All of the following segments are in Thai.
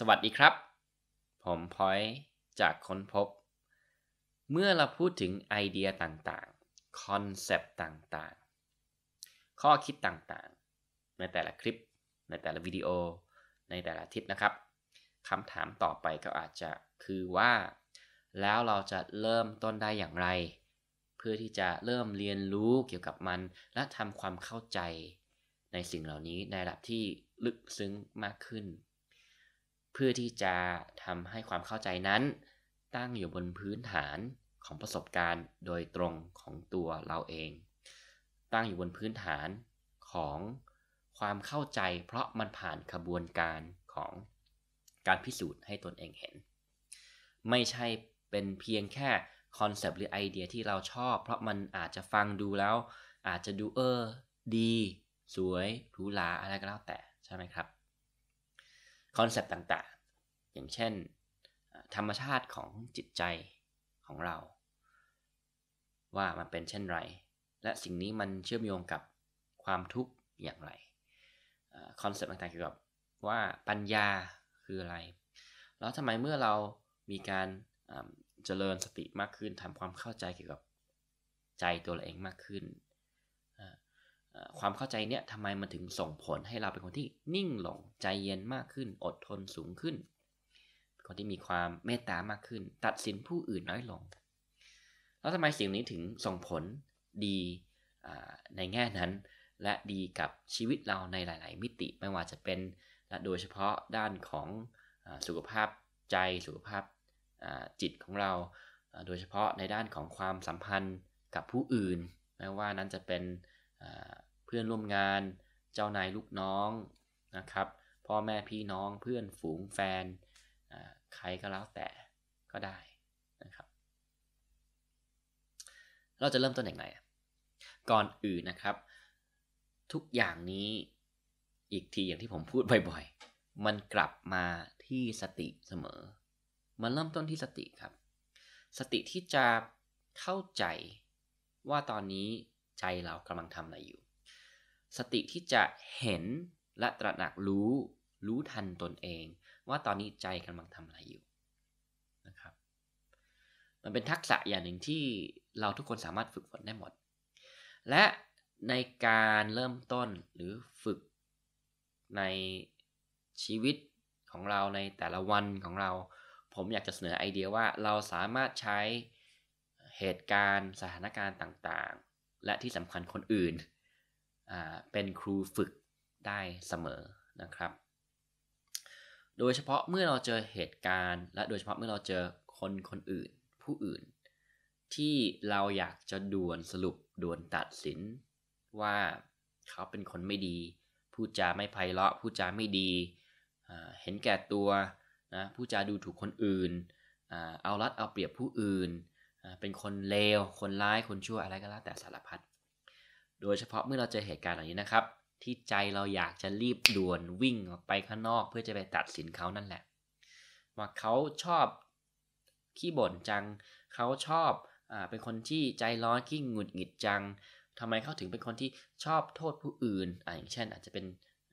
สวัสดีครับ ผมพอยจากค้นพบ เมื่อเราพูดถึงไอเดียต่าง ๆคอนเซปต์ต่างๆ ข้อคิดต่างๆ ในแต่ละคลิป ในแต่ละวิดีโอ ในแต่ละทิศนะครับคำถามต่อไปก็อาจจะคือว่า แล้วเราจะเริ่มต้นได้อย่างไร เพื่อที่จะเริ่มเรียนรู้เกี่ยวกับมัน และทำความเข้าใจ ในสิ่งเหล่านี้ในระดับที่ลึกซึ้งมากขึ้นเพื่อที่จะทำให้ความเข้าใจนั้น ตั้งอยู่บนพื้นฐานของประสบการณ์โดยตรงของตัวเราเอง ตั้งอยู่บนพื้นฐานของความเข้าใจเพราะมันผ่านขบวนการของการพิสูจน์ให้ตนเองเห็น ไม่ใช่เป็นเพียงแค่คอนเซปต์หรือไอเดียที่เราชอบ เพราะมันอาจจะฟังดูแล้ว อาจจะดูเออดี สวยหรูหราอะไรก็แล้วแต่ใช่ไหมครับคอนเซปต์ต่าง ๆ อย่างเช่นธรรมชาติของจิตใจของเรา ว่ามันเป็นเช่นไร และสิ่งนี้มันเชื่อมโยงกับความทุกข์อย่างไรคอนเซปต์ต่างๆเกี่ยวกับว่าปัญญาคืออะไร แล้วทำไมเมื่อเรามีการเจริญสติมากขึ้นทำความเข้าใจเกี่ยวกับใจตัวเเองมากขึ้นความเข้าใจเนี่ยทำไมมันถึงส่งผลให้เราเป็นคนที่นิ่งลงใจเย็นมากขึ้น อดทนสูงขึ้น คนที่มีความเมตตามากขึ้น ตัดสินผู้อื่นน้อยลงแล้วทำไมสิ่งนี้ถึงส่งผลดีในแง่นั้น และดีกับชีวิตเราในหลาย ๆ มิติไม่ว่าจะเป็นและโดยเฉพาะด้านของสุขภาพใจสุขภาพจิตของเราโดยเฉพาะในด้านของความสัมพันธ์กับผู้อื่นไม่ว่านั้นจะเป็นเพื่อนร่วมงาน เจ้านายลูกน้องนะครับ พ่อแม่พี่น้อง เพื่อนฝูงแฟน ใครก็แล้วแต่ ก็ได้นะครับ เราจะเริ่มต้นอย่างไรก่อนอื่นนะครับ ทุกอย่างนี้ อีกทีอย่างที่ผมพูดบ่อยๆ มันกลับมาที่สติเสมอ มันเริ่มต้นที่สติครับ สติที่จะเข้าใจว่าตอนนี้ใจเรากำลังทำอะไรอยู่สติที่จะเห็นและตระหนักรู้รู้ทันตนเอง ว่าตอนนี้ใจกำลังทำอะไรอยู่นะครับ มันเป็นทักษะอย่างหนึ่งที่เราทุกคนสามารถฝึกฝนได้หมด และในการเริ่มต้นหรือฝึกในชีวิตของเราในแต่ละวันของเรา ผมอยากจะเสนอไอเดียว่าเราสามารถใช้เหตุการณ์สถานการณ์ต่าง ๆ และที่สำคัญคนอื่นเป็นครูฝึกได้เสมอนะครับ โดยเฉพาะเมื่อเราเจอเหตุการณ์ และโดยเฉพาะเมื่อเราเจอคนคนอื่นผู้อื่น ที่เราอยากจะด่วนสรุปด่วนตัดสิน ว่าเขาเป็นคนไม่ดีพูดจาไม่ไพเราะพูดจาไม่ดี เห็นแก่ตัวนะพูดจาดูถูกคนอื่น เอารัดเอาเปรียบผู้อื่น เป็นคนเลว คนร้ายคนชั่วอะไรก็แล้วแต่สารพัดโดยเฉพาะเมื่อเราเจอเหตุการณ์เหล่านี้นะครับ ที่ใจเราอยากจะรีบด่วนวิ่งออกไปข้างนอกเพื่อจะไปตัดสินเขานั่นแหละ ว่าเขาชอบขี้บ่นจังเขาชอบอเป็นคนที่ใจร้อนขี้หงุดหงิดจัง ทำไมเขาถึงเป็นคนที่ชอบโทษผู้อื่นออย่างเช่นอาจจะเป็น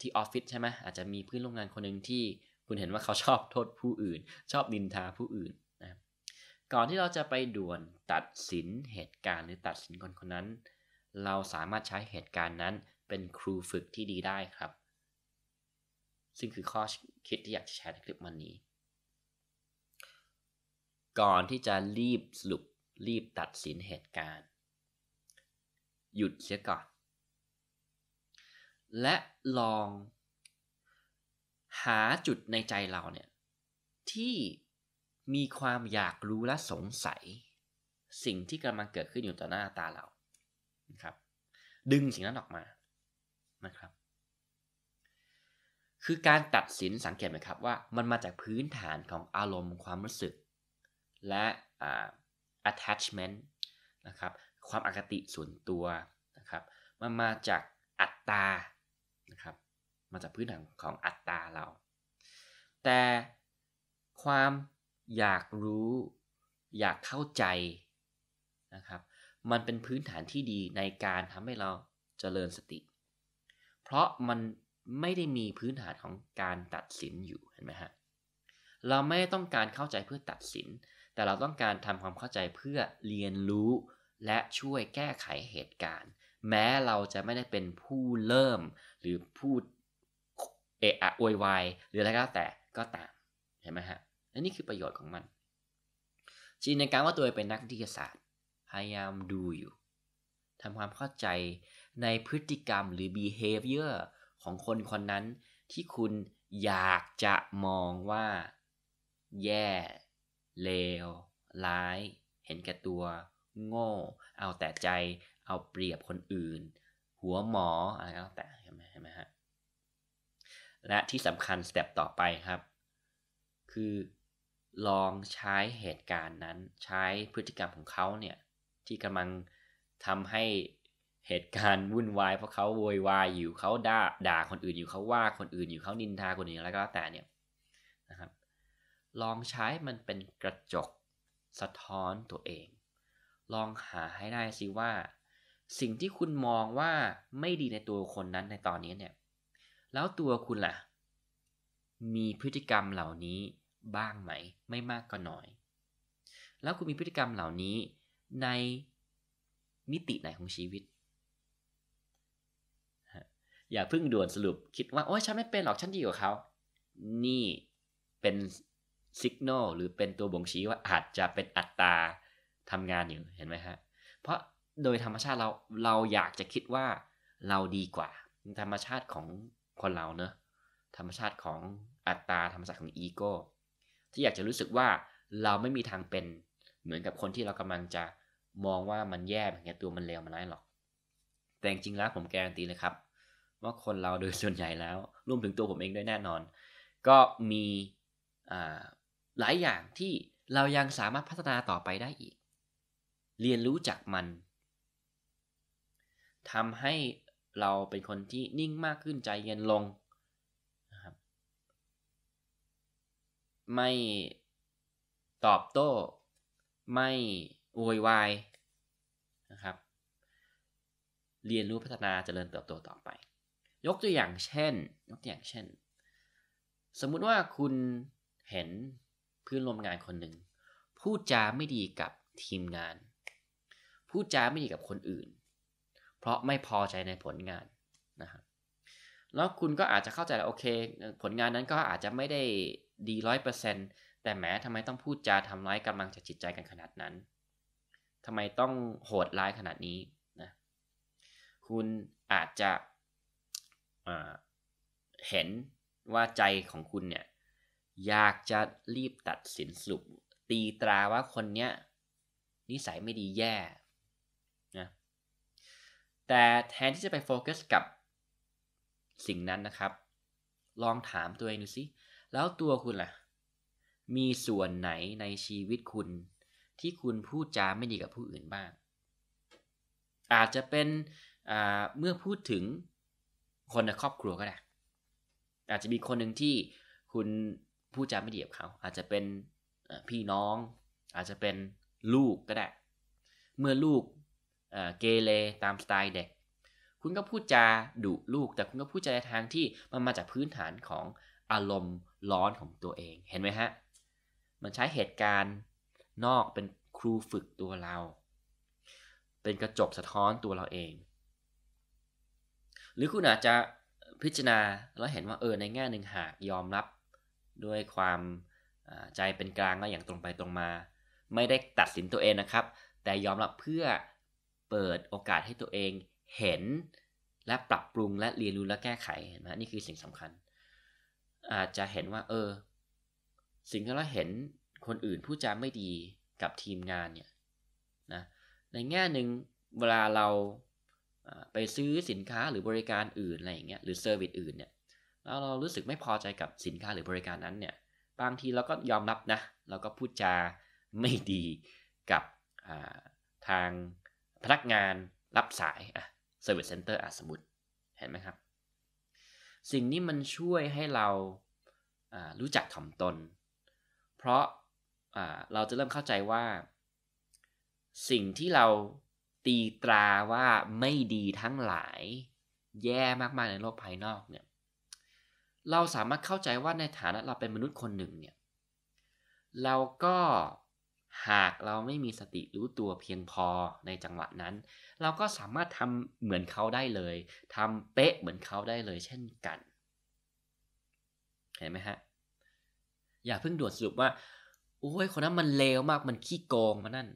ที่ออฟฟิศใช่ไหมอาจจะมีเพื่อนร่วมงานคนหนึ่งที่ คุณเห็นว่าเขาชอบโทษผู้อื่น ชอบดินทาผู้อื่นนะก่อนที่เราจะไปด่วนตัดสินเหตุการณ์หรือตัดสินคนคนนั้นเราสามารถใช้เหตุการณ์นั้นเป็นครูฝึกที่ดีได้ครับ ซึ่งคือข้อคิดที่อยากจะแชร์ในคลิปวันนี้ ก่อนที่จะรีบสรุป รีบตัดสินเหตุการณ์ หยุดเสียก่อน และลองหาจุดในใจเราเนี่ย ที่มีความอยากรู้และสงสัย สิ่งที่กำลังเกิดขึ้นอยู่ต่อหน้าตาเรานะครับดึงสิ่งนั้นออกมา นะครับ คือการตัดสินสังเกตไหมครับว่ามันมาจากพื้นฐานของอารมณ์ความรู้สึก และอ attachment นะครับ ความอคติส่วนตัวนะครับ มันมาจากอัตตา นะครับ มาจากพื้นฐานของอัตตาเรา แต่ความอยากรู้อยากเข้าใจ นะครับมันเป็นพื้นฐานที่ดีในการทำให้เราเจริญสติ เพราะมันไม่ได้มีพื้นฐานของการตัดสินอยู่เห็นไหมฮะ เราไม่ต้องการเข้าใจเพื่อตัดสิน แต่เราต้องการทำความเข้าใจเพื่อเรียนรู้และช่วยแก้ไขเหตุการณ์ แม้เราจะไม่ได้เป็นผู้เริ่มหรือผู้เอะอะโวยวายหรืออะไรก็แล้วแต่ก็ตาม เห็นไหมฮะแลนนี่คือประโยชน์ของมัน จีนในการว่าตัวเองเป็นนักวิทยาศาสตร์พยายามดูอยู่ทำความเข้าใจในพฤติกรรมหรือ behavior ของคนคนนั้นที่คุณอยากจะมองว่า แย่ เลว ร้าย เห็นแก่ตัวโง่ เอาแต่ใจเอาเปรียบคนอื่น หัวหมออะไรก็แต่เห็นไหมไหมฮะ และที่สำคัญสเต็ปต่อไปครับ คือลองใช้เหตุการณ์นั้นใช้พฤติกรรมของเขาเนี่ยที่กำลังทำให้เหตุการณ์วุ่นวายเพราะเขาโวยวายอยู่เขาด่าด่าคนอื่นอยู่เขาว่าคนอื่น อยู่เขานินทาคนอื่น แล้วก็แต่เนี่ยนะครับลองใช้มันเป็นกระจกสะท้อนตัวเอง ลองหาให้ได้สิว่า สิ่งที่คุณมองว่าไม่ดีในตัวคนนั้นในตอนนี้เนี่ย แล้วตัวคุณล่ะ มีพฤติกรรมเหล่านี้บ้างไหมไม่มากก็น้อย แล้วคุณมีพฤติกรรมเหล่านี้ในมิติไหนของชีวิต อย่าเพิ่งด่วนสรุปคิดว่าโอ้ยฉันไม่เป็นหรอกฉันดีกว่าเขานี่เป็นสัญญาณหรือเป็นตัวบ่งชี้ว่าอาจจะเป็นอัตราทำงานอยู่เห็นไหมฮะเพราะโดยธรรมชาติเราเราอยากจะคิดว่าเราดีกว่า ธรรมชาติของคนเราเนอะธรรมชาติของอัตตาธรรมชาติของอีโก้ที่อยากจะรู้สึกว่าเราไม่มีทางเป็นเหมือนกับคนที่เรากำลังจะมองว่ามันแย่แบบนี้ตัวมันเลวมันร้ยหรอก แต่จริงแล้วผมการันตีเลยครับ ว่าคนเราโดยส่วนใหญ่แล้วรวมถึงตัวผมเองด้วยแน่นอน ก็มีหลายอย่างที่เรายังสามารถพัฒนาต่อไปได้อีก เรียนรู้จากมันทำให้เราเป็นคนที่นิ่งมากขึ้นใจเย็นลงนะครับไม่ตอบโต้ ไม่โวยวายนะครับ เรียนรู้พัฒนาจเจริญเติบโตต่อไป ยกตัวอย่างเช่น ยกตัวอย่างเช่น สมมุติว่าคุณเห็นเพื่อนร่วมงานคนหนึ่งพูดจาไม่ดีกับทีมงาน พูดจาไม่ดีกับคนอื่น เพราะไม่พอใจในผลงานนะครับแล้วคุณก็อาจจะเข้าใจแล้วโอเคผลงานนั้นก็อาจจะไม่ได้ดีร้อยเปอร์เซ็นต์แต่แม้ทำไมต้องพูดจาทำร้ายกำลังจะจิตใจกันขนาดนั้นทำไมต้องโหดร้ายขนาดนี้นะ คุณอาจจะเห็นว่าใจของคุณเนี่ยอยากจะรีบตัดสินสุปตีตราว่าคนเนี้ยนิสัยไม่ดีแย่ นะ แต่แทนที่จะไปโฟกัสกับสิ่งนั้นนะครับ ลองถามตัวเองดูสิแล้วตัวคุณล่ะ มีส่วนไหนในชีวิตคุณที่คุณพูดจาไม่ดีกับผู้อื่นบ้าง อาจจะเป็นเมื่อพูดถึงคนในครอบครัวก็ได้ อาจจะมีคนหนึ่งที่คุณพูดจาไม่ดีกับเขา อาจจะเป็นพี่น้อง อาจจะเป็นลูกก็ได้ เมื่อลูกเกเรตามสไตล์เด็ก คุณก็พูดจาดุลูกแต่คุณก็พูดจาในทางที่มันมาจากพื้นฐานของอารมณ์ร้อนของตัวเอง เห็นไหมฮะมันใช้เหตุการณ์นอกเป็นครูฝึกตัวเรา เป็นกระจกสะท้อนตัวเราเอง หรือคุณอาจจะพิจารณาแล้วเห็นว่าเออในแง่หนึ่งหากยอมรับด้วยความใจเป็นกลางและอย่างตรงไปตรงมา ไม่ได้ตัดสินตัวเองนะครับ แต่ยอมรับเพื่อเปิดโอกาสให้ตัวเองเห็นและปรับปรุงและเรียนรู้และแก้ไขเห็นไหมนี่คือสิ่งสำคัญ อาจจะเห็นว่าเออสิ่งที่เราเห็นคนอื่นผู้จาไม่ดีกับทีมงานเนี่ยนะในแง่หนึ่งเวลาเราไปซื้อสินค้าหรือบริการอื่นอะไรอย่างเงี้ยหรือเซอร์วิสอื่นเนี่ยแล้วเรารู้สึกไม่พอใจกับสินค้าหรือบริการนั้นเนี่ยบางทีเราก็ยอมรับนะเราก็พูดจาไม่ดีกับทางพนักงานรับสายอะเซอร์วิสเซ็นเตอร์อะสมมติเห็นไหมครับ สิ่งนี้มันช่วยให้เรารู้จักถ่อมตน เพราะเราจะเริ่มเข้าใจว่า สิ่งที่เราตีตราว่าไม่ดีทั้งหลายแย่มากๆในโลกภายนอกเนี่ยเราสามารถเข้าใจว่าในฐานะเราเป็นมนุษย์คนหนึ่งเนี่ยเราก็หากเราไม่มีสติรู้ตัวเพียงพอในจังหวะนั้น เราก็สามารถทำเหมือนเขาได้เลยทำเป๊ะเหมือนเขาได้เลยเช่นกันเห็นไหมฮะอย่าเพิ่งด่วนสรุปว่าโอ้ย คนนั้นมันเลวมาก มันขี้โกงมานั่น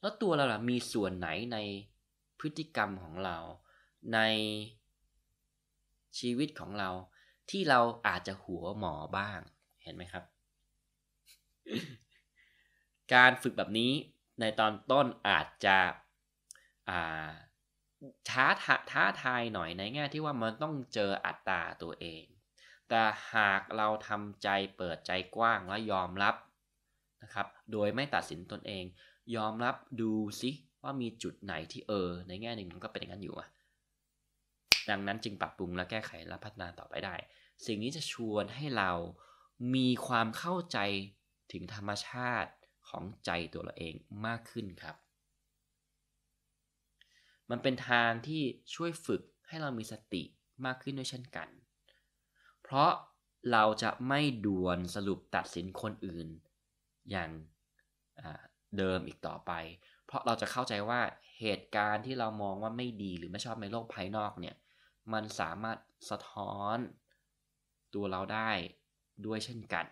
แล้วตัวเราล่ะ มีส่วนไหนในพฤติกรรมของเรา ในชีวิตของเราที่เราอาจจะหัวหมอบ้าง เห็นไหมครับ การฝึกแบบนี้ในตอนต้นอาจจะท้าท้าทายหน่อยในแง่ที่ว่ามันต้องเจออัตราตัวเอง แต่หากเราทำใจเปิดใจกว้างและยอมรับนะครับ โดยไม่ตัดสินตนเอง ยอมรับดูซิว่ามีจุดไหนที่เออ ในแง่หนึ่งมันก็เป็นอย่างนั้นอยู่อะดังนั้นจึงปรับปรุงและแก้ไขและพัฒนาต่อไปได้ สิ่งนี้จะชวนให้เรามีความเข้าใจถึงธรรมชาติของใจตัวเราเองมากขึ้นครับ มันเป็นทางที่ช่วยฝึกให้เรามีสติมากขึ้นด้วยเช่นกัน เพราะเราจะไม่ด่วนสรุปตัดสินคนอื่นอย่างเดิมอีกต่อไป เพราะเราจะเข้าใจว่าเหตุการณ์ที่เรามองว่าไม่ดีหรือไม่ชอบในโลกภายนอกเนี่ย มันสามารถสะท้อนตัวเราได้ด้วยเช่นกัน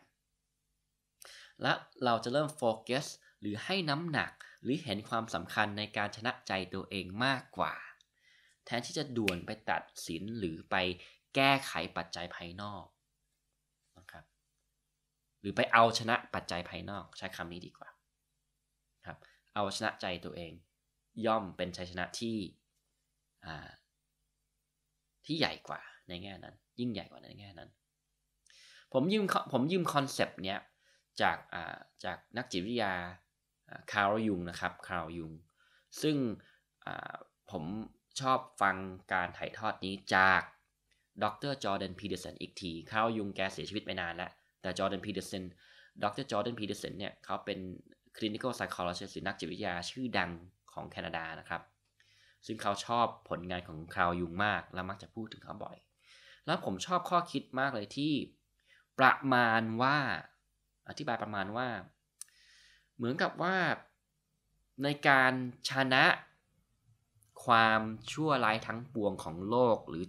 และเราจะเริ่มโฟกัสหรือให้น้ำหนักหรือเห็นความสำคัญในการชนะใจตัวเองมากกว่า แทนที่จะด่วนไปตัดสินหรือไปแก้ไขปัจจัยภายนอกรือไปเอาชนะปัจจัยภายนอกใช้คำนี้ดีกว่าครับเอาชนะใจตัวเองย่อมเป็นชัยชนะที่ที่ใหญ่กว่าในแง่นั้น ยิ่งใหญ่กว่าในแง่นั้น ผมยืมผมยืมคอนเซปต์เนี้ยจากจากนักจิตวิทยาคาร์ลยุงนะครับคาร์ลยุงซึ่งผมชอบฟังการถ่ายทอดนี้จากดรจอร์แดนพีเดอร์สันอีกทีคาร์ลยุงแกเสียชีวิตไปนานแล้วแต่จอร์แดนพีเดอร์เซนดรจอร์แดนพีเดอร์เซนเนี่ย เขาเป็นคลินิคอลไซค c h o l o g i รนักจิตวิทยาชื่อดังของแคนาดานะครับ ซึ่งเขาชอบผลงานของคราวยุงมาก และมักจะพูดถึงเขาบ่อย แล้วผมชอบข้อคิดมากเลยที่ประมาณว่าอธิบายประมาณว่า เหมือนกับว่าในการชนะความชั่วร้ายทั้งปวงของโลกหรือ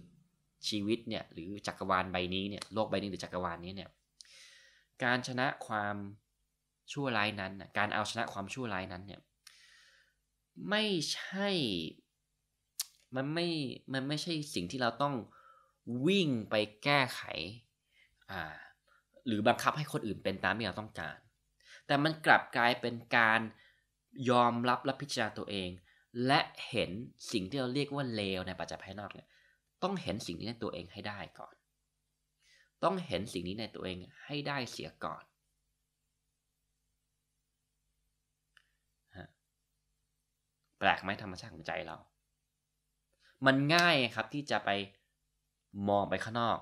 ชีวิตเนี่ยหรือจักรวาลใบนี้เนี่ยโลกใบนี้หรือจักรวาลนี้เนี่ยการชนะความชั่วร้ายนั้น การเอาชนะความชั่วร้ายนั้นเนี่ยไม่ใช่ มันไม่ มันไม่ใช่สิ่งที่เราต้องวิ่งไปแก้ไขอ่าหรือบังคับให้คนอื่นเป็นตามที่เราต้องการ แต่มันกลับกลายเป็นการยอมรับและพิจารณาตัวเอง และเห็นสิ่งที่เราเรียกว่าเลวในปัจจัยภายนอกเนี่ยต้องเห็นสิ่งนี้ในตัวเองให้ได้ก่อนต้องเห็นสิ่งนี้ในตัวเองให้ได้เสียก่อน แปลกไหมธรรมชาติของใจเรา มันง่ายครับที่จะไปมองไปข้างนอก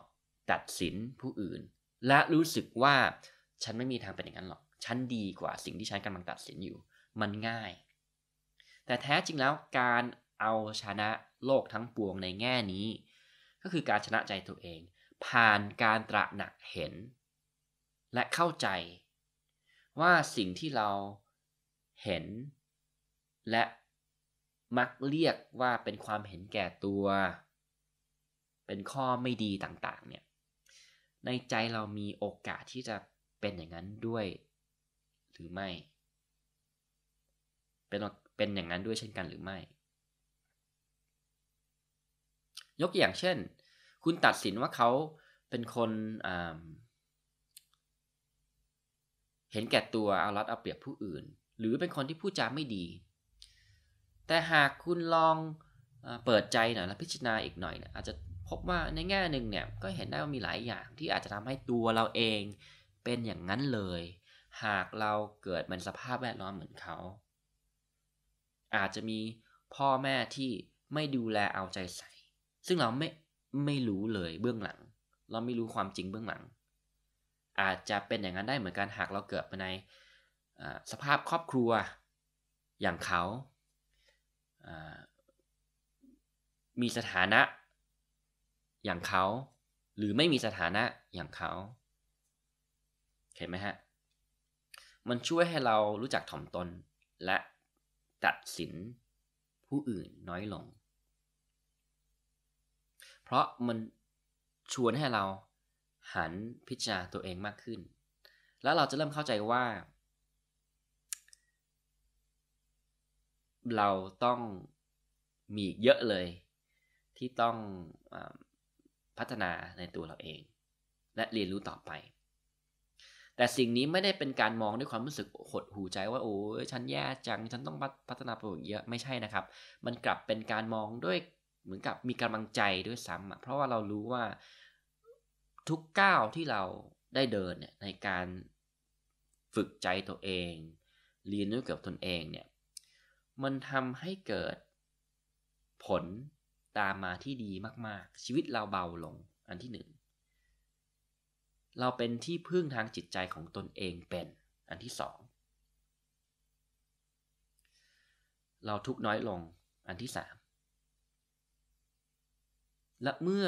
ตัดสินผู้อื่น และรู้สึกว่าฉันไม่มีทางเป็นอย่างนั้นหรอก ฉันดีกว่าสิ่งที่ฉันกำลังตัดสินอยู่ มันง่าย แต่แท้จริงแล้วการเอาชนะโลกทั้งปวงในแง่นี้ ก็คือการชนะใจตัวเองผ่านการตระหนักเห็น และเข้าใจว่าสิ่งที่เราเห็นและมักเรียกว่าเป็นความเห็นแก่ตัว เป็นข้อไม่ดีต่างๆเนี่ยในใจเรามีโอกาสที่จะเป็นอย่างนั้นด้วยหรือไม่ เป็นเป็นอย่างนั้นด้วยเช่นกันหรือไม่ ยกอย่างเช่นคุณตัดสินว่าเขาเป็นคน เห็นแก่ตัว เอารัดเอาเปรียบผู้อื่น หรือเป็นคนที่พูดจาไม่ดี แต่หากคุณลองเปิดใจหน่อยและพิจารณาอีกหน่อยเนี่ยอาจจะพบว่าในแง่หนึ่งเนี่ย ก็เห็นได้ว่ามีหลายอย่างที่อาจจะทำให้ตัวเราเองเป็นอย่างนั้นเลย หากเราเกิดเป็นสภาพแวดล้อมเหมือนเขา อาจจะมีพ่อแม่ที่ไม่ดูแลเอาใจใส่ ซึ่งเราไม่ไม่รู้เลยเบื้องหลัง เราไม่รู้ความจริงเบื้องหลัง อาจจะเป็นอย่างนั้นได้เหมือนกันหากเราเกิดมาในสภาพครอบครัวอย่างเขา มีสถานะอย่างเขา หรือไม่มีสถานะอย่างเขาเข้าไหมฮะ มันช่วยให้เรารู้จักถ่อมตนและตัดสินผู้อื่นน้อยลงเพราะมันชวนให้เราหันพิจารณาตัวเองมากขึ้น แล้วเราจะเริ่มเข้าใจว่า เราต้องมีเยอะเลยที่ต้องอพัฒนาในตัวเราเอง และเรียนรู้ต่อไป แต่สิ่งนี้ไม่ได้เป็นการมองด้วยความรู้สึกหดหูใจว่าโอ้ฉันแย่จังฉันต้องพัฒนาไปองเยอะไม่ใช่นะครับ มันกลับเป็นการมองด้วยเหมือนกับมีกำลังใจด้วยซ้ำเพราะว่าเรารู้ว่าทุกก้าวที่เราได้เดินเนี่ยในการฝึกใจตัวเองเรียนรู้เกี่ยวกับตนเองเนี่ยมันทำให้เกิดผลตามมาที่ดีมากๆ ชีวิตเราเบาลงอันที่หนึ่งเราเป็นที่พึ่งทางจิตใจของตนเองเป็นอันที่สอง เราทุกน้อยลงอันที่สามและเมื่อ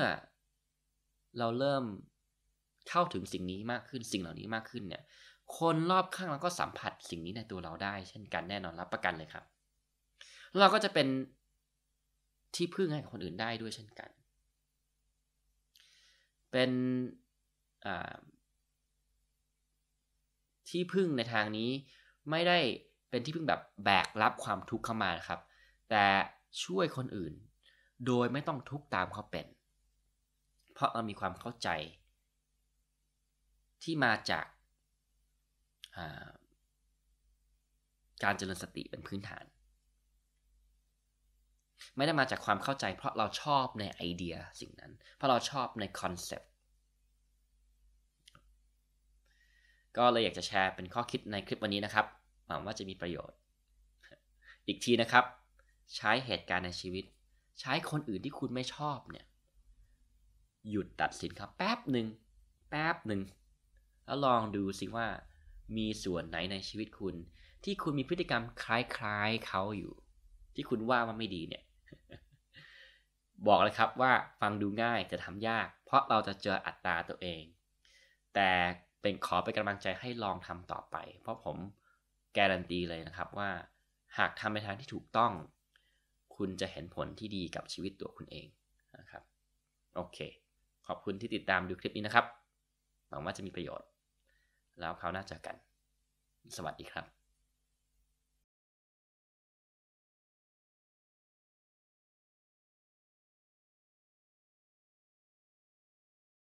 เราเริ่มเข้าถึงสิ่งนี้มากขึ้นสิ่งเหล่านี้มากขึ้นเนี่ยคนรอบข้างเราก็สัมผัสสิ่งนี้ในตัวเราได้เช่นกัน แน่นอนรับประกันเลยครับ เราก็จะเป็นที่พึ่งให้กับคนอื่นได้ด้วยเช่นกัน เป็นที่พึ่งในทางนี้ไม่ได้เป็นที่พึ่งแบบแบกรับความทุกข์เข้ามาครับ แต่ช่วยคนอื่นโดยไม่ต้องทุกตามเขาเป็น เพราะเรามีความเข้าใจ ที่มาจากาการเจริญสติเป็นพื้นฐาน ไม่ได้มาจากความเข้าใจเพราะเราชอบในไอเดียสิ่งนั้น เพราะเราชอบในคอนเซปต์ ก็เลยอยากจะแชร์เป็นข้อคิดในคลิปวันนี้นะครับหวังว่าจะมีประโยชน์ อีกทีนะครับ ใช้เหตุการณ์ในชีวิตใช้คนอื่นที่คุณไม่ชอบเนี่ย หยุดตัดสินครับแป๊บหนึ่ง แป๊บหนึ่งแล้วลองดูสิว่า มีส่วนไหนในชีวิตคุณ ที่คุณมีพฤติกรรมคล้ายๆเขาอยู่ ที่คุณว่ามันไม่ดีเนี่ย บอกเลยครับว่าฟังดูง่ายแต่ทำยากเพราะเราจะเจออัตราตัวเอง แต่เป็นขอเป็นกำลังใจให้ลองทำต่อไป เพราะผมการันตีเลยนะครับว่า หากทำในทางที่ถูกต้องคุณจะเห็นผลที่ดีกับชีวิตตัวคุณเองนะครับโอเค ขอบคุณที่ติดตามดูคลิปนี้นะครับ หวังว่าจะมีประโยชน์ แล้วคราวหน้าเจอกันสวัสดีครับ